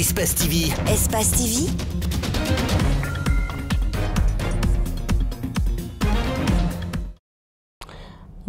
Espace TV. Espace TV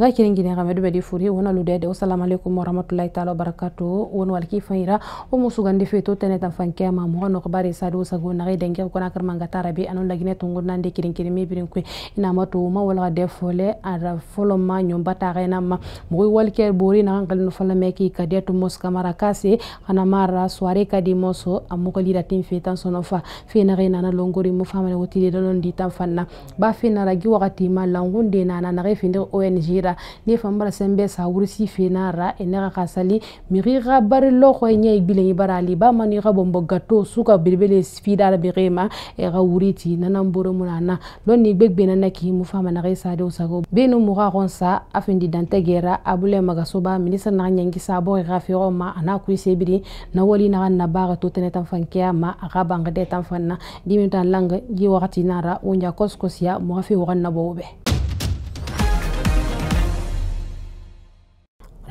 ga kirin gine ga medu furi wona lude de assalamu alaikum wa ta'ala wa won wal ki fayra o musu fe to tene tan fanke ma mo no bari sadu sago na ga denge ko na kar anon lagine to nande kirin kirin mi birin ku ina ma wala de fole ara folo ma bata ga ma mo wal ke bori na ngal fala me kade to mos kamara kase kana mara soare kadi moso amuko lida tin fe tan sono fa fe na ga longori mo famane wotide don di tan fanna ba fe na ragi wakati ma langunde na na ga fe ong ra sira ne fambara sembe sa wursi fena ene ka sali mi ga bari lo ko nye gbile yi barali ba mani ga bombo gato suka bilbele sfida be gema e ga wuriti nanan boro munana lo ni gbegbe na ki mu fama na ga sa de usago beno mu ga gonsa afindi dante gera abule magasoba ministre na nyangi sa bo ga fi ma ana ku sebiri na wali na na ba to tene tan fankiya ma aga bangade tan fanna dimin tan langa ji wakati nara unya koskosia mu ga fi wagan na bobe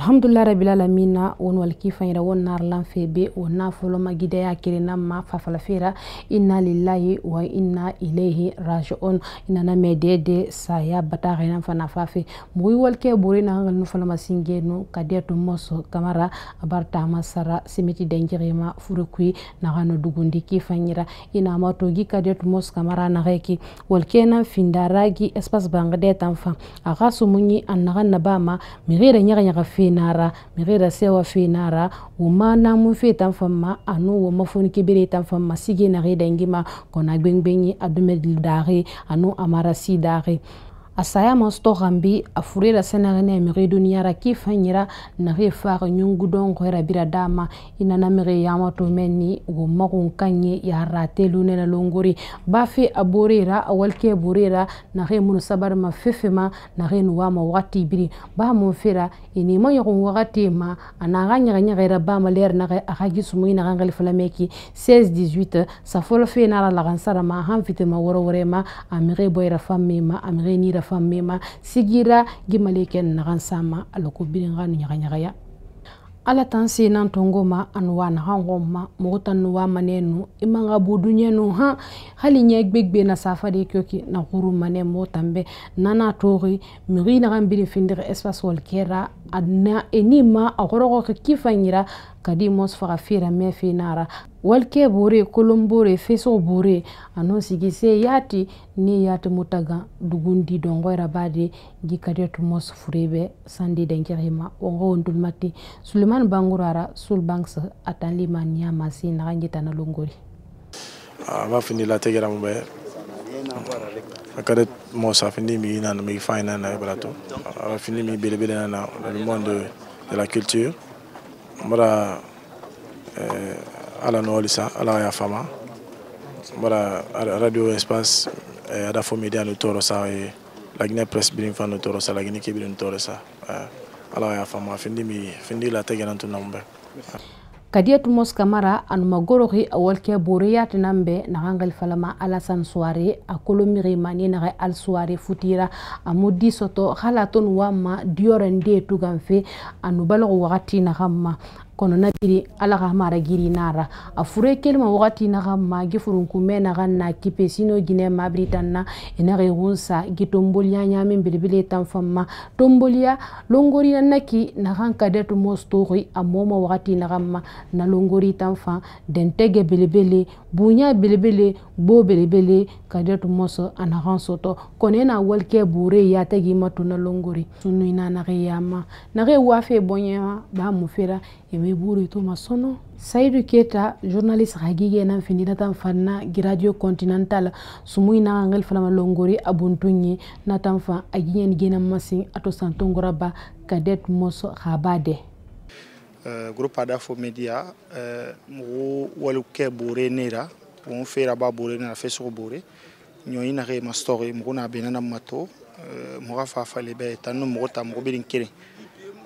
alhamdulilah rabilala alamin na won wal kifaɲira won nar fe be wo na foloma gidaya kirina ma fafalafera inna lillahi wa inna ilayhi rajiun inana me dede saya bataxena fana fafe muxuy walke buri naxangal nu folama singenu kadetu moso kamara abar tama sara simiti denjixima furekui naxano dugundi kifaɲira inama togi kadetu mos kamara naxeki walkena findaragi espace bangde tan fa axa sumuɲi a naxan nabama mixire ñaxañaxa fe finara mexira sewa finara woma namu fe tan famma anu woma foni kibire tan famma sigi naxi dengima kona gbengbengi adume daxi anu amarasi daxi asayama saya mas togan bi duniyara ki fanyira nage faga nyungudon koera bira dama inana mege yamato menni wo magun kanye ya longori bafe a borera a walke borera nage munu sabar fefema nage nuwa ma biri ba fera ini ma yogun ma anaga nyaga nyaga ba ma ler nage a hagi sumu ina 16 18 sa nara lagan sara ma han fitima woro wore ma nira da fammema sigira gimale ken naxan sama a loko birinxanu ɲaxaɲaxaya ala tan sinan tongo ma ani wa naxan xon ma moxo tan nu wa manenu i manga buduɲenu han hali ɲɛ gbegbe na safa de kyoki na xuru mane mo tanbe nana toxi mixi naxan birin findixi espace wol kera ana enima a xoroxoxe kifanɲira kadi mos faga fira me finara walke bore kolon bore feso bore anon sigi se yati ni yati mutaga dugundi dongoyra bade gi kadi to mos furebe sandi denkirima wongo wondul matti suleman bangurara sul banks atan liman nyama si naga ngitana longori ah, ma fini la tegera mbe ah, akade mosa fini mi nan mi faina na balato ah, fini mi belebele na le monde de la culture bara eh, ala nooli sa ala ya fama bara radio espace eh, ada fo media no toro sa e lagine press birin fan no toro sa lagine ke birin toro sa ala ya fama findi mi findi la tegena tunambe Merci. kadiyatu tumos kamara anuma goroxi a wolke boreyatinan be naxangal falama alasan soire a kolomixi mani naxe al soire futira amu di soto xalaton wanma diyoren de tugan fe anu baloxu waxati naxan ma kono napiri ala ka mara giri nara a fure kelma wagati naga ma gifurun kume naga na kipe sino gine mabri tanna enaga yunsa e gi tomboliya nyamin bilbile tan famma tomboliya longori na ki naga kadetu mostori a moma wagati naga ma na longori tan fa dentege bilbele bunya bilbele gbo bilbele kadetu moso anaga soto kono ena walke bure ya tegi matuna longori sunu ina naga e yama naga e wafe bonyema ba mufera eme be buru to masono saidu keta journalist hakige nan finira tan fanna radio continental sumui na ngal fala longori abuntunyi na tan fa agiyen gena masin ato santongora ba kadet moso habade uh, groupe ada fo media uh, mugu walu ke bore nera on fera ba bore na fesu bore ñoyi na re mastori mugu na benana mato uh, muga fa fa le be tan mugu ta mugu bi kere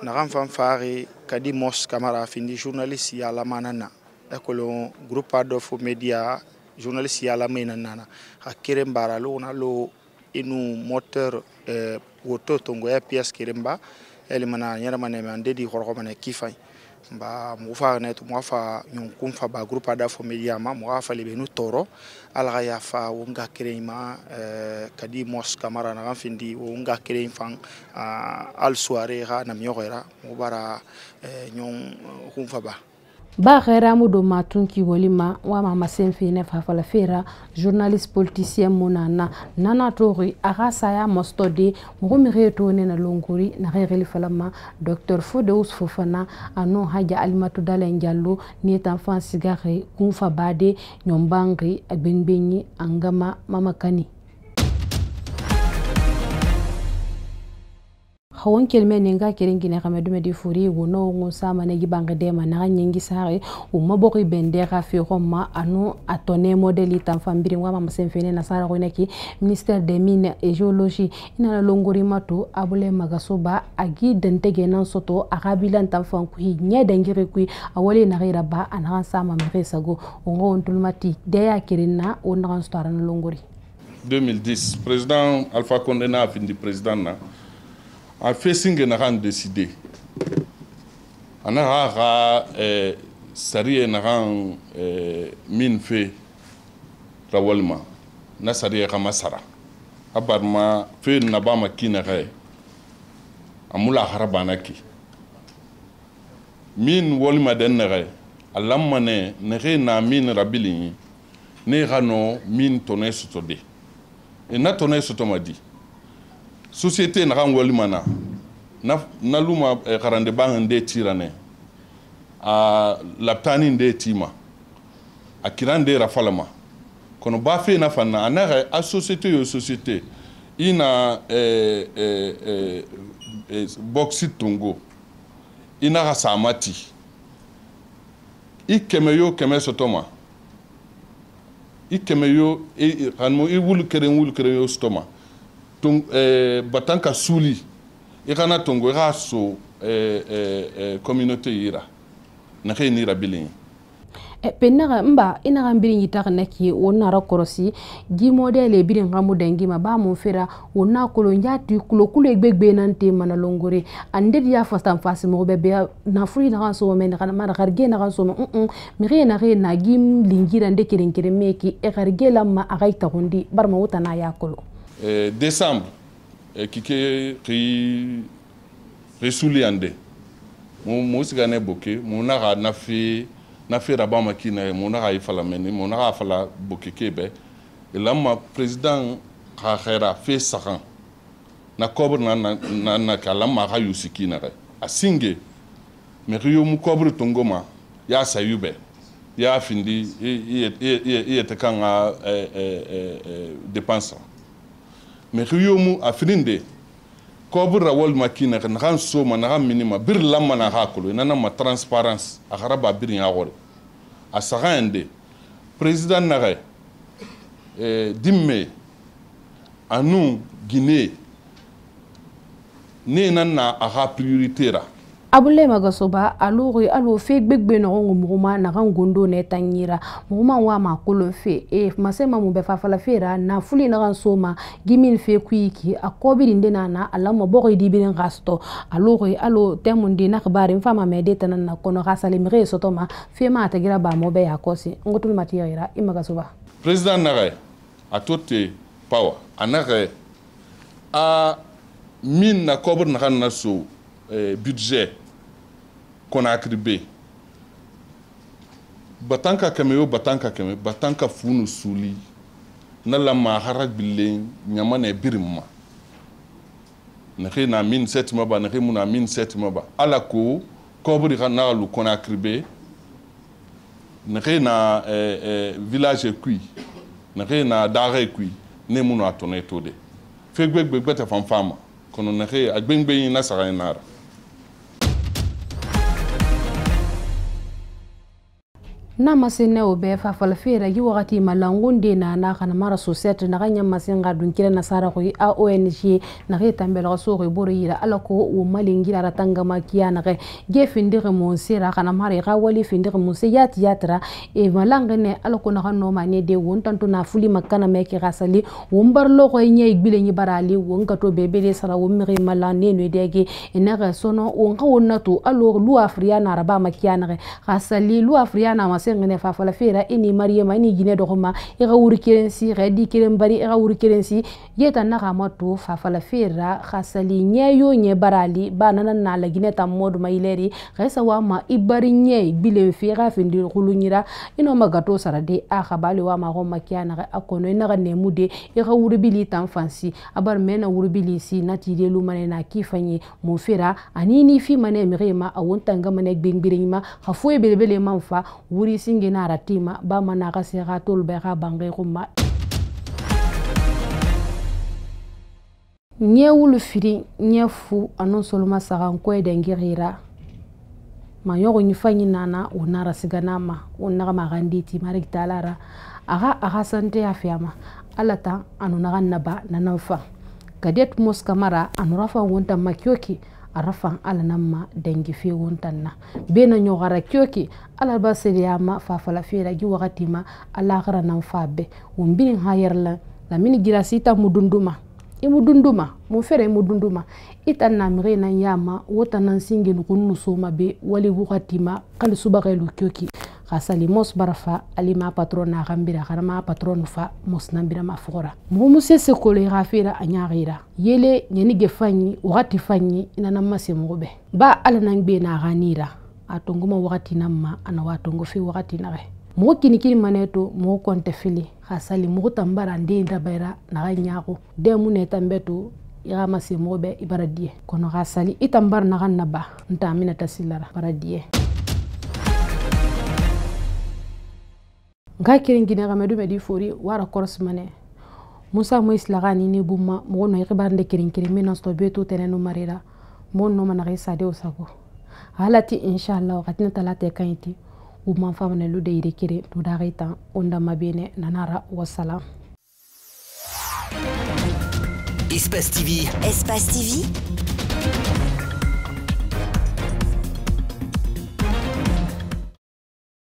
naxan fan faxe kadi mos camara findi journaliste yalamana na ekolo groupe a of media journaliste yalamena nana xa keren bara lo wona lo inu moteur eh, woto tongoya pias keren ba ele mana nyara mana mande di khoro mana kifai ba mufa na to mufa nyun fa ba groupe ada fo media ma mufa le benu toro ala ya fa wonga kreima eh, kadi mos kamara na findi wonga kreim fan ah, al soirée ha na miyora mubara eh, nyun kumfa ba ba xɛra mu do ma tun kiwoli ma wa ma ma ne fa fera journaliste politicien mu na nana tori a ga saya mosto de mo mi re to longori na re re fala ma docteur fodeus fofana ano haja alimatu dalen jallo ni tan fan sigare kun fa bade a abenbenyi angama mamakani khawon kelme ninga kerengi na kama dume difuri wono ngo sama na gibanga de mana nyingi sare o mabori bende ga fi roma anu atone modeli tan fambiri ngwa mama senfene na sara ko neki minister de mine et géologie ina la longori matu abule magasoba agi dente genan soto agabilan tan fan ku nya dangire ku awole na gira ba anan sama mere sago ngo ontulmati de ya kirina o na stoara na longori 2010 président Alpha Condé na afindi président na afesingenakan deside anaka ka eh, sariye nakan eh, min fe ra euh, euh, walima na sariye kama sara a barima fe naba ma kinaka ye a mula a hara bana ki min walima den naga ye a lammane nege na min rabilin ye ne ka nɔ min tɔnɔ ye sɔtɔ de e na tɔnɔ ye sɔtɔ ma di société naxa ngolima na na luma xarande eh, ɓaxa nde tirane a laptani nde tima a kiran nde rafalama kono ba fe na fanna a naxa a société yo société i na eh, eh, eh, eh, boxi tungo i naxa sama ti i kɛmɛ yo kɛmɛ sɔtɔma i kɛmɛ yo xanimo i wulu keren wulu keren yo sɔtɔma eh, batan e ka suli i kana tongo i e k'a so communauté eh, eh, eh yira nake ni rabilin eh, pe naga mba i e naga n biri yitaga na ki wo nara kɔrɔsi jimɔdɛle biri ka mu dangi ma baa mun fera wo na kolo n y'a ti kulo kulo ye gbegbe na n te mana longore ani de di y'a fasan fasi mɔgɔ bɛ bɛya nafuri naga n soma ma nagarige naga n soma un mege nage na gim lingira n de keren keren me ki ɛgarige la ma a ka i tagundi barima wo ta n'a y'a kolo eh, décembre eh, kike ri ri suli yande mu mu siga ne boke mu na ga na fi na fi raba ma ki na mu na ga ifala meni mu na ga fala boke ke be lamma président ka khera fe sakan na kobre na na na ka lamma ga yusiki na ga asinge me riyo mu kobre tongoma ya sayube ya findi i i i i i te kanga eh, eh, eh, eh, dépense mexiyomu afininde kobra walma kina naxan soma naxan minima bir lamma naxa kolo inanama transparence axara ba bir yaxore a saxayen de président naxe eh, dimme anu guinée ne nan na axa priorité ra abule magasoba alore alo fe gbegbe no ngo muguma na kan gondo ne tanyira muguma wa ma kolon fe e masema mu be fafala fera na fuli na kan soma gimin fe kuiki akobi dinde na na ala mo bogo di bin gasto alore alo temundi na khabarin fama me de tanan na kono gasale mi so toma fe ma tagira ba mo be yakosi ngotul matiya ira imagasoba president nare a tote power a nare a min na kobr na kan na so eh, budget conakry be batanka kɛmɛ yo batanka kɛmɛ batanka funu suli na la mahara gbilen ɲama na birin ma naxe na min setima ba naxe mu na min setima ba ala ko kɔbri xa naxalu conakry be naxe na eh, eh, village kui naxe na daxe kui ne mu na tɔnɔ to de fe gbegbe gbɛtɛ fanfan ma kɔnɔ naxe a gbengbe ɲi na saxa ye naara namasin ne o bɛɛ fa falafeera ki wagati ma langun de na na kana mara soset na ga nyamasin ga dun kira nasara ko a ong na ga tambela ga so boro yira ala ko o malin ra tanga ma kiya na ga ge finde ga mon sera kana mara ga wali finde ga mon se yat yatra e malang ne ala ko na ga no ma ne de won tantu na fuli makana me ki gasali won bar lo ko e nye gbile ni barali won ka bebe de sara won mi malan ne no de ge na ga sono won ga won alo lu afriya na raba ma kiya na ga gasali lu afriya sengene fa fala fera ini mariyama ini jine dogoma i ga wuri kelen si ga di kelen bari i ga wuri kelen si yeta na ga ma to fa fala fera ga sali nye yo nye barali ba nana na la gine ta modu ileri ga sa ma i bari nye bilen fi ga fin di khulu nyira ino ma gato sara de a ga bali wa ma go ma kya na ga akono ina ga nemu de i ga wuri bili tan fansi abar mena wuri bili si na ti mane na kifanye mo fera ani ni fi mane mi ma awon tanga mane gbengbere ma foye belebele ma fa wuri wi singinara tima bamana xa sexa tolbe xa bange xumma ɲɛ wulu firi ɲɛ fu anu soluma sagan koe dengirira ma yogo ɲifa ɲinana wo nara sigana ma wo naga magan diti marik talara aga aga sante ya fiyama ala ta anu nagan naba nanan fa kadet mos kamara anu rafa wonta makyoki arafan alanamma dangi fewon tanna bena ñogara kyoki ala ba sediyama fafala fera gi wakatima alaxara nan fabe won binin ha yarla lamini girasita mudunduma imudunduma mun fere imudunduma ita namire nan yama wota nan singin kun nusoma be wali wakatima kali subaxelu kyoki xa sali mos bara ali ma patron na xambira xana ma patron fa mos nambira ma fogora mumu sese kolo xa fira a ñaxira yele ñeni ge fañi waxati fañi inana mase moxoɓe ba ala nan gbe na xanira a tongoma waxati nan ma a nawa tongo fi waxati naxe mogo kinikini mane to mogo konte fili xa sali mogo tambara ndeyin tabayira naxa ñaxu demu netanbe to ixa mase moxoɓe i bara diye kono xa sali i tambar naxan na ba nta minata sillara nka kirin gine game dume di fori wara koros mane musa mo islaga ni ne bumma mo no ikibar de kirin kirin min nasto beto tene no marira mo no mana ga sade usago halati inshallah wakati na talata kayti u man famane lu de ire kire do da ga tan onda mabene nanara wassalam Espace TV. Espace TV.